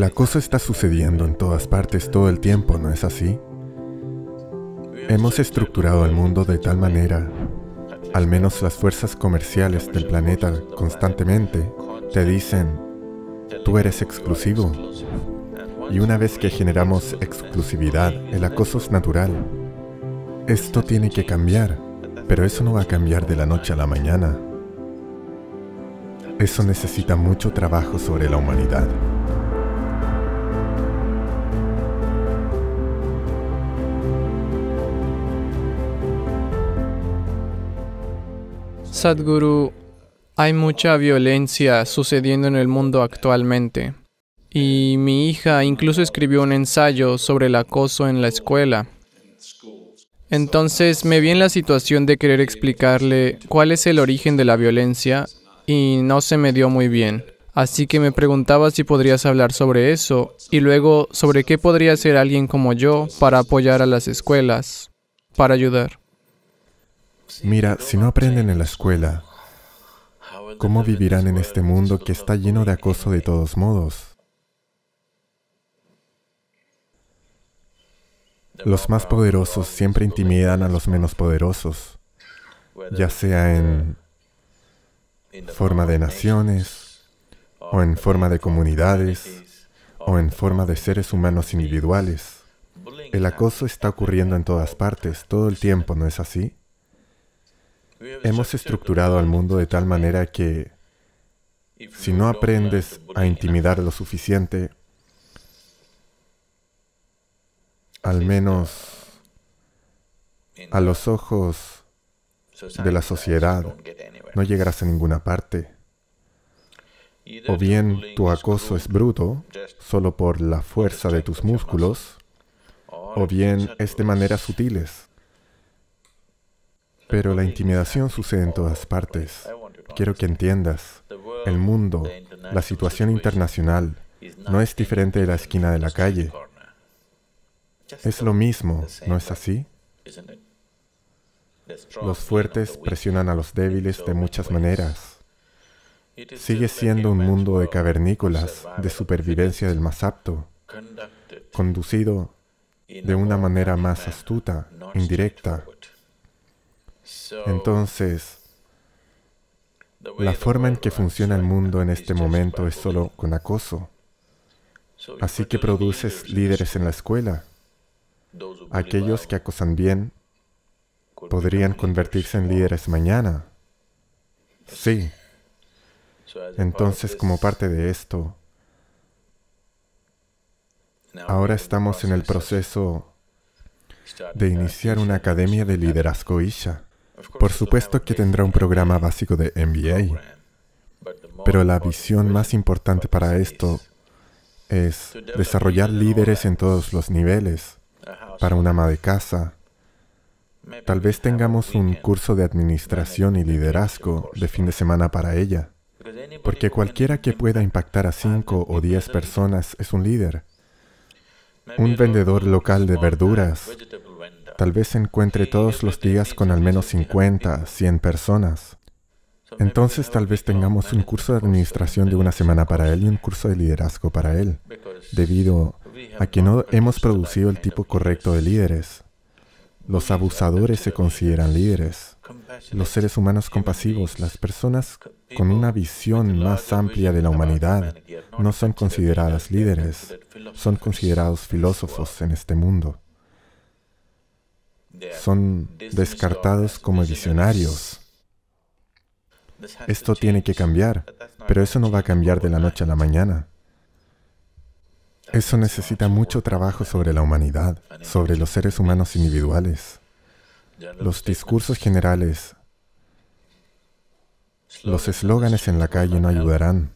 El acoso está sucediendo en todas partes todo el tiempo, ¿no es así? Hemos estructurado el mundo de tal manera, al menos las fuerzas comerciales del planeta constantemente te dicen, tú eres exclusivo. Y una vez que generamos exclusividad, el acoso es natural. Esto tiene que cambiar, pero eso no va a cambiar de la noche a la mañana. Eso necesita mucho trabajo sobre la humanidad. Sadhguru, hay mucha violencia sucediendo en el mundo actualmente. Y mi hija incluso escribió un ensayo sobre el acoso en la escuela. Entonces me vi en la situación de querer explicarle cuál es el origen de la violencia y no se me dio muy bien. Así que me preguntaba si podrías hablar sobre eso y luego sobre qué podría hacer alguien como yo para apoyar a las escuelas, para ayudar. Mira, si no aprenden en la escuela, ¿cómo vivirán en este mundo que está lleno de acoso de todos modos? Los más poderosos siempre intimidan a los menos poderosos, ya sea en forma de naciones, o en forma de comunidades, o en forma de seres humanos individuales. El acoso está ocurriendo en todas partes, todo el tiempo, ¿no es así? Hemos estructurado al mundo de tal manera que si no aprendes a intimidar lo suficiente, al menos a los ojos de la sociedad, no llegarás a ninguna parte. O bien tu acoso es bruto, solo por la fuerza de tus músculos, o bien es de maneras sutiles, pero la intimidación sucede en todas partes. Quiero que entiendas, el mundo, la situación internacional, no es diferente de la esquina de la calle. Es lo mismo, ¿no es así? Los fuertes presionan a los débiles de muchas maneras. Sigue siendo un mundo de cavernícolas, de supervivencia del más apto, conducido de una manera más astuta, indirecta, entonces, la forma en que funciona el mundo en este momento es solo con acoso. Así que produces líderes en la escuela. Aquellos que acosan bien podrían convertirse en líderes mañana. Sí. Entonces, como parte de esto, ahora estamos en el proceso de iniciar una academia de liderazgo Isha. Por supuesto que tendrá un programa básico de MBA, pero la visión más importante para esto es desarrollar líderes en todos los niveles para una ama de casa. Tal vez tengamos un curso de administración y liderazgo de fin de semana para ella, porque cualquiera que pueda impactar a 5 o 10 personas es un líder. Un vendedor local de verduras Tal vez se encuentre todos los días con al menos 50, 100 personas. Entonces tal vez tengamos un curso de administración de una semana para él y un curso de liderazgo para él, debido a que no hemos producido el tipo correcto de líderes. Los abusadores se consideran líderes. Los seres humanos compasivos, las personas con una visión más amplia de la humanidad, no son consideradas líderes, son considerados filósofos en este mundo son descartados como visionarios. Esto tiene que cambiar, pero eso no va a cambiar de la noche a la mañana. Eso necesita mucho trabajo sobre la humanidad, sobre los seres humanos individuales. Los discursos generales, los eslóganes en la calle no ayudarán.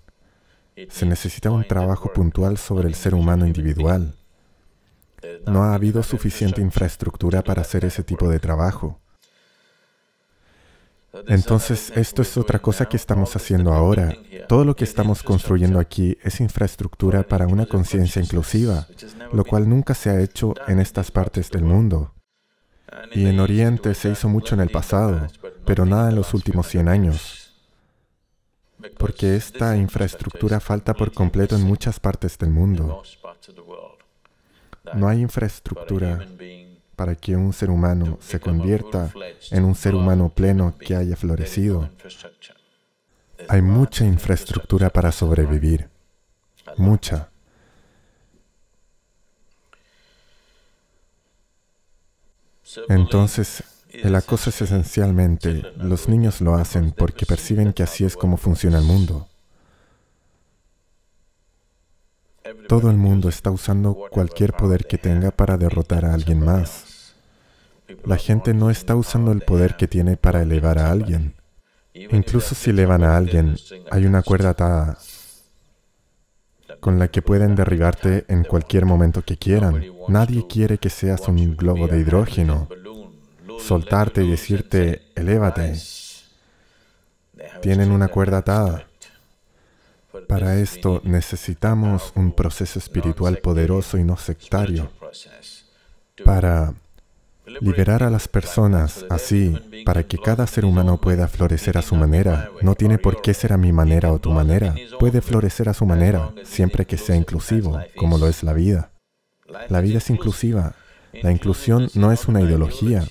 Se necesita un trabajo puntual sobre el ser humano individual no ha habido suficiente infraestructura para hacer ese tipo de trabajo. Entonces, esto es otra cosa que estamos haciendo ahora. Todo lo que estamos construyendo aquí es infraestructura para una conciencia inclusiva, lo cual nunca se ha hecho en estas partes del mundo. Y en Oriente se hizo mucho en el pasado, pero nada en los últimos 100 años. Porque esta infraestructura falta por completo en muchas partes del mundo. No hay infraestructura para que un ser humano se convierta en un ser humano pleno que haya florecido. Hay mucha infraestructura para sobrevivir. Mucha. Entonces, el acoso es esencialmente, los niños lo hacen porque perciben que así es como funciona el mundo. Todo el mundo está usando cualquier poder que tenga para derrotar a alguien más. La gente no está usando el poder que tiene para elevar a alguien. Incluso si elevan a alguien, hay una cuerda atada con la que pueden derribarte en cualquier momento que quieran. Nadie quiere que seas un globo de hidrógeno, soltarte y decirte, elévate. Tienen una cuerda atada. Para esto necesitamos un proceso espiritual poderoso y no sectario para liberar a las personas así, para que cada ser humano pueda florecer a su manera. No tiene por qué ser a mi manera o tu manera. Puede florecer a su manera, siempre que sea inclusivo, como lo es la vida. La vida es inclusiva. La inclusión no es una ideología.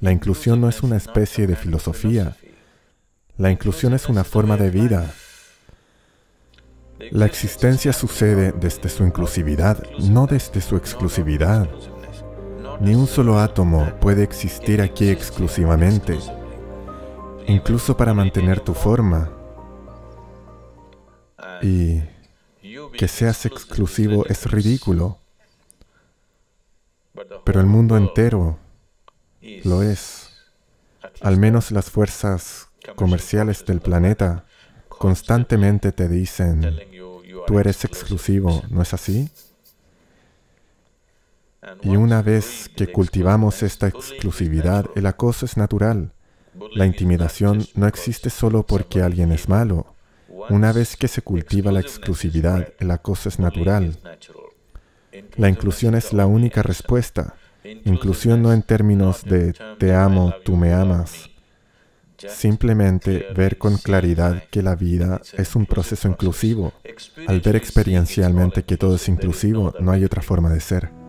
La inclusión no es una especie de filosofía. La inclusión es una forma de vida. La existencia sucede desde su inclusividad, no desde su exclusividad. Ni un solo átomo puede existir aquí exclusivamente, incluso para mantener tu forma. Y que seas exclusivo es ridículo, pero el mundo entero lo es. Al menos las fuerzas comerciales del planeta constantemente te dicen tú eres exclusivo, ¿no es así? Ah, y una vez que cultivamos esta exclusividad, el acoso es natural. La intimidación no existe solo porque alguien es malo. Una vez que se cultiva la exclusividad, el acoso es natural. La inclusión es la única respuesta. Inclusión no en términos de te amo, tú me amas, Simplemente ver con claridad que la vida es un proceso inclusivo. Al ver experiencialmente que todo es inclusivo, no hay otra forma de ser.